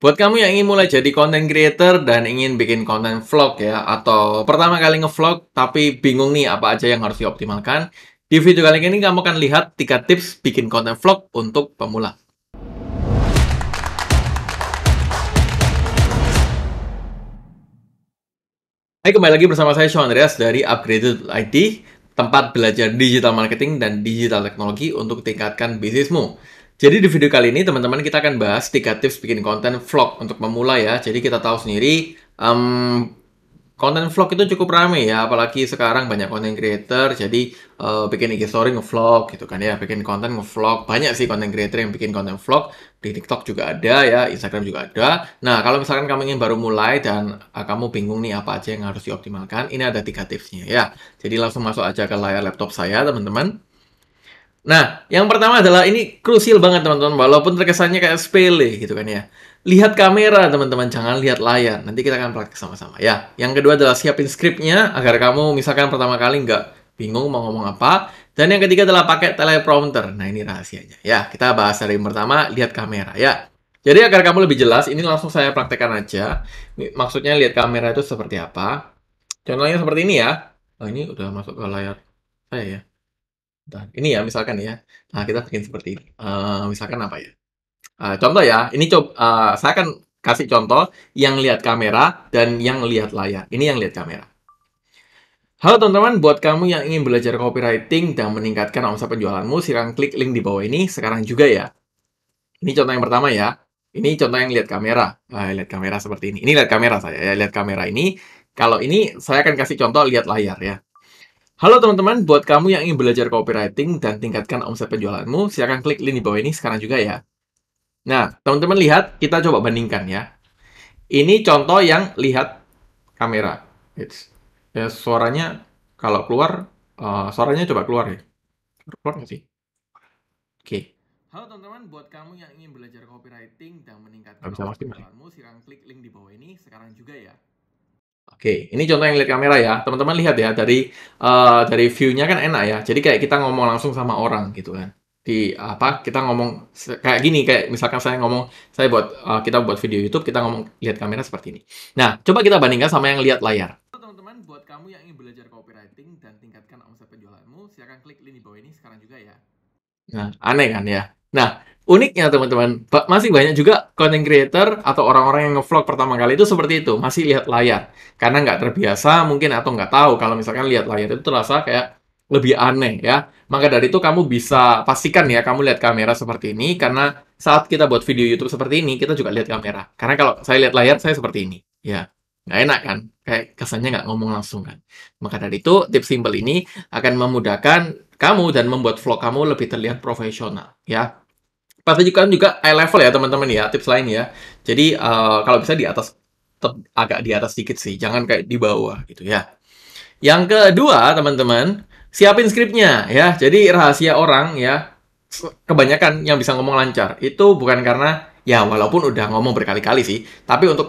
Buat kamu yang ingin mulai jadi content creator dan ingin bikin konten vlog ya, atau pertama kali ngevlog tapi bingung nih apa aja yang harus dioptimalkan, di video kali ini kamu akan lihat 3 tips bikin konten vlog untuk pemula. Hai, kembali lagi bersama saya Sean Andreas dari Upgraded IT, tempat belajar digital marketing dan digital teknologi untuk tingkatkan bisnismu. Jadi di video kali ini teman-teman kita akan bahas tiga tips bikin konten vlog untuk pemula ya. Jadi kita tahu sendiri um, konten vlog itu cukup ramai ya, apalagi sekarang banyak konten creator. Jadi uh, bikin IG story ngevlog gitu kan ya, bikin konten ngevlog. Banyak sih konten creator yang bikin konten vlog di TikTok juga ada ya, Instagram juga ada. Nah kalau misalkan kamu ingin baru mulai dan uh, kamu bingung nih apa aja yang harus dioptimalkan, ini ada tiga tipsnya ya. Jadi langsung masuk aja ke layar laptop saya teman-teman. Nah, yang pertama adalah ini krusial banget teman-teman, walaupun terkesannya kayak sepele gitu kan ya. Lihat kamera teman-teman, jangan lihat layar. Nanti kita akan praktek sama-sama ya. Yang kedua adalah siapin skripnya agar kamu misalkan pertama kali nggak bingung mau ngomong apa. Dan yang ketiga adalah pakai teleprompter. Nah ini rahasianya ya. Kita bahas dari yang pertama, lihat kamera ya. Jadi agar kamu lebih jelas, ini langsung saya praktekkan aja. Maksudnya lihat kamera itu seperti apa. Contohnya seperti ini ya. Oh, ini udah masuk ke layar saya ya. Bentar. Ini ya misalkan ya. Nah, kita bikin seperti ini. Uh, misalkan apa ya? Uh, contoh ya, ini coba uh, eh, saya akan kasih contoh yang lihat kamera dan yang lihat layar. Ini yang lihat kamera. Halo teman-teman, buat kamu yang ingin belajar copywriting dan meningkatkan omset penjualanmu, silahkan klik link di bawah ini sekarang juga ya. Ini contoh yang pertama ya. Ini contoh yang lihat kamera. Nah, lihat kamera seperti ini. Ini lihat kamera saya ya, lihat kamera ini. Kalau ini, saya akan kasih contoh lihat layar ya. Halo teman-teman, buat kamu yang ingin belajar copywriting dan tingkatkan omset penjualanmu, silahkan klik link di bawah ini sekarang juga ya. Nah, teman-teman lihat, kita coba bandingkan ya. Ini contoh yang lihat kamera. It's, ya, suaranya kalau keluar, uh, suaranya coba keluar ya. Keluar nggak sih? Oke. Okay. Halo teman-teman, buat kamu yang ingin belajar copywriting dan meningkatkan omset penjualanmu, silahkan klik link di bawah ini sekarang juga ya. Oke, ini contoh yang lihat kamera ya. Teman-teman lihat ya dari uh, dari view-nya kan enak ya. Jadi kayak kita ngomong langsung sama orang gitu kan. Di apa kita ngomong kayak gini kayak misalkan saya ngomong saya buat uh, kita buat video YouTube kita ngomong lihat kamera seperti ini. Nah, coba kita bandingkan sama yang lihat layar. Teman-teman, buat kamu yang ingin belajar copywriting dan tingkatkan omset penjualanmu, silakan klik link di bawah ini sekarang juga ya. Nah, aneh kan ya. Nah, uniknya teman-teman masih banyak juga content creator atau orang-orang yang ngevlog pertama kali itu seperti itu masih lihat layar karena nggak terbiasa mungkin atau nggak tahu kalau misalkan lihat layar itu terasa kayak lebih aneh ya maka dari itu kamu bisa pastikan ya kamu lihat kamera seperti ini karena saat kita buat video YouTube seperti ini kita juga lihat kamera karena kalau saya lihat layar saya seperti ini ya nggak enak kan kayak kesannya nggak ngomong langsung kan maka dari itu tips simple ini akan memudahkan kamu dan membuat vlog kamu lebih terlihat profesional ya pertunjukan juga eye level ya teman-teman ya tips lain ya jadi uh, kalau bisa di atas agak di atas sedikit sih jangan kayak di bawah gitu ya yang kedua teman-teman siapin skripnya ya jadi rahasia orang ya kebanyakan yang bisa ngomong lancar itu bukan karena ya walaupun udah ngomong berkali-kali sih tapi untuk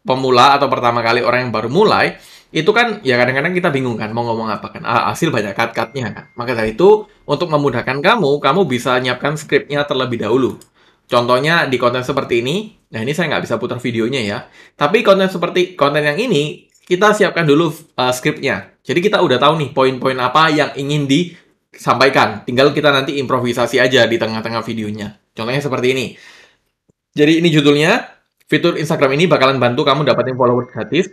pemula atau pertama kali orang yang baru mulai itu kan ya kadang-kadang kita bingung kan mau ngomong apa kan ah, hasil banyak cut-cutnya kan maka dari itu untuk memudahkan kamu kamu bisa nyiapkan skripnya terlebih dahulu contohnya di konten seperti ini nah ini saya nggak bisa putar videonya ya tapi konten seperti konten yang ini kita siapkan dulu uh, skripnya jadi kita udah tahu nih poin-poin apa yang ingin disampaikan tinggal kita nanti improvisasi aja di tengah-tengah videonya contohnya seperti ini jadi ini judulnya fitur Instagram ini bakalan bantu kamu dapetin followers gratis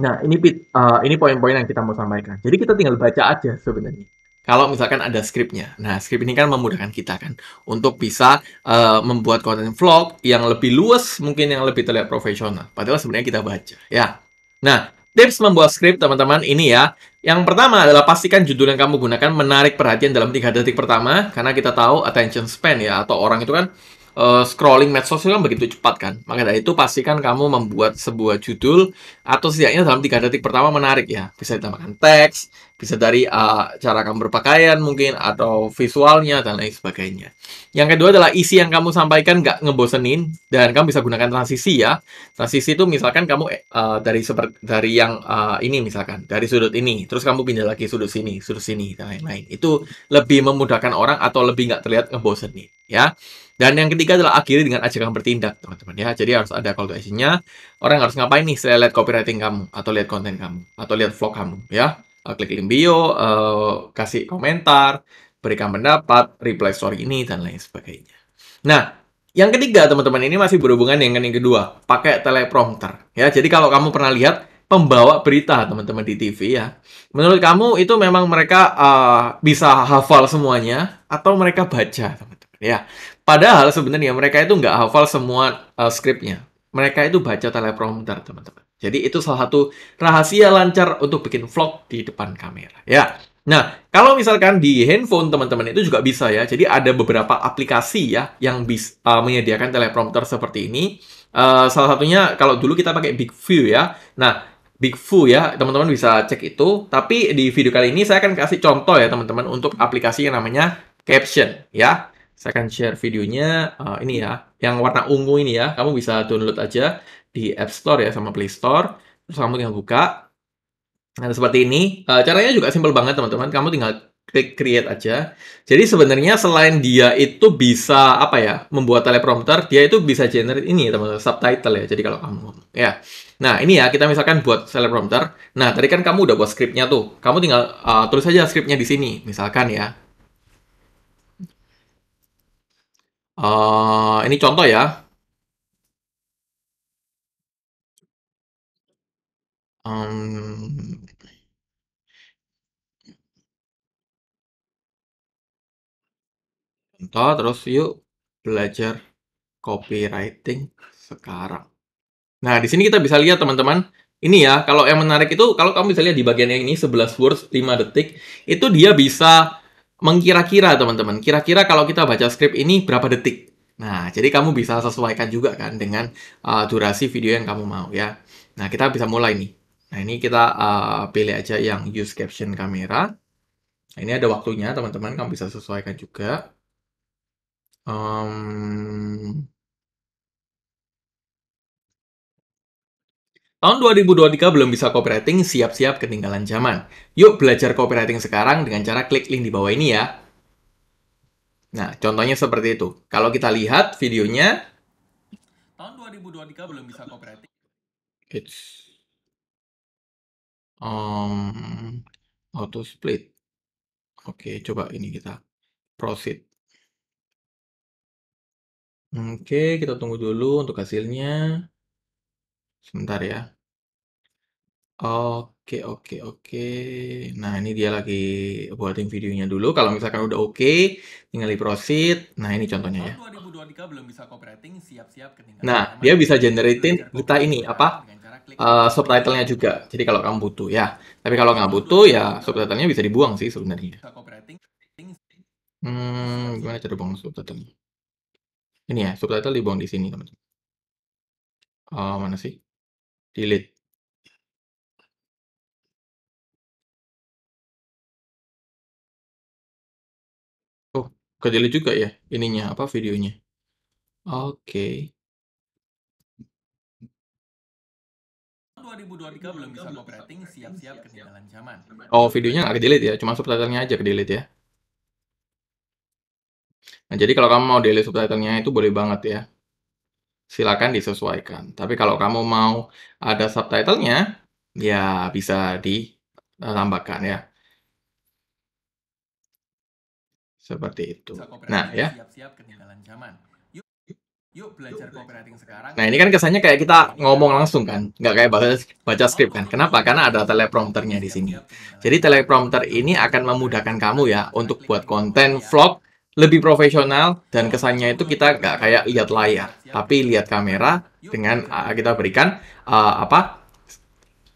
Nah, ini uh, ini poin-poin yang kita mau sampaikan. Jadi kita tinggal baca aja sebenarnya. Kalau misalkan ada skripnya, nah skrip ini kan memudahkan kita kan untuk bisa uh, membuat konten vlog yang lebih luas, mungkin yang lebih terlihat profesional. Padahal sebenarnya kita baca, ya. Nah, tips membuat skrip teman-teman ini ya. Yang pertama adalah pastikan judul yang kamu gunakan menarik perhatian dalam tiga detik pertama, karena kita tahu attention span ya atau orang itu kan Eh, scrolling medsos itu kan begitu cepat kan. Maka dari itu pastikan kamu membuat sebuah judul atau setidaknya dalam tiga detik pertama menarik ya. Bisa ditambahkan teks, bisa dari uh, cara kamu berpakaian mungkin atau visualnya dan lain sebagainya. Yang kedua adalah isi yang kamu sampaikan nggak ngebosenin dan kamu bisa gunakan transisi ya. Transisi itu misalkan kamu uh, dari seperti dari yang uh, ini misalkan dari sudut ini, terus kamu pindah lagi sudut sini, sudut sini dan lain-lain. Itu lebih memudahkan orang atau lebih nggak terlihat ngebosenin ya. Dan yang ketiga adalah akhiri dengan ajakan bertindak, teman-teman ya. Jadi harus ada call to action-nya. Orang harus ngapain nih setelah lihat copywriting kamu atau lihat konten kamu atau lihat vlog kamu ya. Eh, klik link bio, uh, kasih komentar, berikan pendapat, reply story ini dan lain sebagainya. Nah, yang ketiga teman-teman ini masih berhubungan dengan yang kedua, pakai teleprompter ya. Jadi kalau kamu pernah lihat pembawa berita teman-teman di TV ya. Menurut kamu itu memang mereka uh, bisa hafal semuanya atau mereka baca teman-teman ya. Padahal sebenarnya mereka itu nggak hafal semua uh, skripnya. Mereka itu baca teleprompter, teman-teman. Jadi itu salah satu rahasia lancar untuk bikin vlog di depan kamera. Ya. Nah, kalau misalkan di handphone teman-teman itu juga bisa ya. Jadi ada beberapa aplikasi ya yang bisa uh, eh, menyediakan teleprompter seperti ini. Uh, salah satunya kalau dulu kita pakai Big View ya. Nah, Big View ya, teman-teman bisa cek itu. Tapi di video kali ini saya akan kasih contoh ya teman-teman untuk aplikasi yang namanya Caption ya. Saya akan share videonya uh, ini ya, yang warna ungu ini ya. Kamu bisa download aja di App Store ya sama Play Store. Terus kamu tinggal buka. Nah, seperti ini. Uh, caranya juga simpel banget teman-teman. Kamu tinggal klik create aja. Jadi sebenarnya selain dia itu bisa apa ya membuat teleprompter, dia itu bisa generate ini ya teman-teman subtitle ya. Jadi kalau kamu ya, nah ini ya kita misalkan buat teleprompter. Nah tadi kan kamu udah buat scriptnya tuh, kamu tinggal uh, tulis aja scriptnya di sini misalkan ya. Uh, ini contoh ya. Um, contoh terus yuk belajar copywriting sekarang. Nah, di sini kita bisa lihat teman-teman, ini ya, kalau yang menarik itu kalau kamu bisa lihat di bagian yang ini 11 words 5 detik, itu dia bisa mengkira-kira teman-teman, kira-kira kalau kita baca skrip ini berapa detik. Nah, jadi kamu bisa sesuaikan juga kan dengan uh, durasi video yang kamu mau ya. Nah, kita bisa mulai nih. Nah, ini kita uh, pilih aja yang use caption kamera. Nah, ini ada waktunya teman-teman, kamu bisa sesuaikan juga. Um, Tahun 2023 belum bisa copywriting, siap-siap ketinggalan zaman. Yuk belajar copywriting sekarang dengan cara klik link di bawah ini ya. Nah, contohnya seperti itu. Kalau kita lihat videonya, tahun 2023 belum bisa copywriting. It's um, auto split. Oke, coba ini kita proceed. Oke, kita tunggu dulu untuk hasilnya. Sebentar ya. Oke oke oke. Nah, ini dia lagi buatin videonya dulu, kalau misalkan udah oke, tinggal di-proceed. Nah, ini contohnya ya. belum bisa copywriting, siap-siap Nah, dia bisa generatein kita ini, apa, Uh, subtitle-nya juga. Jadi kalau kamu butuh ya, tapi kalau nggak butuh ya subtitle-nya bisa dibuang sih sebenarnya. Hmm, gimana cara buang subtitle Ini ya, subtitle dibuang di sini, teman-teman. Eee, oh, mana sih? Delete Oh, ke-delete juga ya ininya, apa, videonya? Oke. 2023 belum bisa copywriting, siap-siap ketinggalan zaman. Oh, videonya nggak ke-delete ya, cuma subtitlenya aja ke-delete ya? Nah, jadi kalau kamu mau delete subtitlenya itu boleh banget ya silakan disesuaikan. Tapi kalau kamu mau ada subtitlenya, ya bisa ditambahkan ya. Seperti itu. Nah ya. ya. yuk belajar copywriting sekarang. Nah ini kan kesannya kayak kita ngomong langsung kan, nggak kayak baca, baca skrip kan. Kenapa? Karena ada teleprompternya di sini. Jadi teleprompter ini akan memudahkan kamu ya untuk buat konten ya. vlog lebih profesional dan kesannya itu kita nggak kayak lihat layar tapi lihat kamera dengan uh, kita berikan uh, apa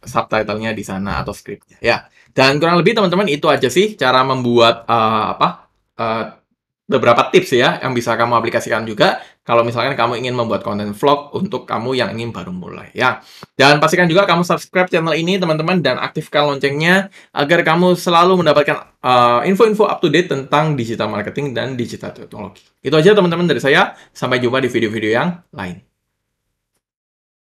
subtitlenya di sana atau scriptnya ya dan kurang lebih teman-teman itu aja sih cara membuat uh, apa uh, beberapa tips ya yang bisa kamu aplikasikan juga kalau misalkan kamu ingin membuat konten vlog untuk kamu yang ingin baru mulai ya. Dan pastikan juga kamu subscribe channel ini teman-teman dan aktifkan loncengnya agar kamu selalu mendapatkan eh, info-info uh, up to date tentang digital marketing dan digital teknologi. Itu aja teman-teman dari saya. Sampai jumpa di video-video yang lain.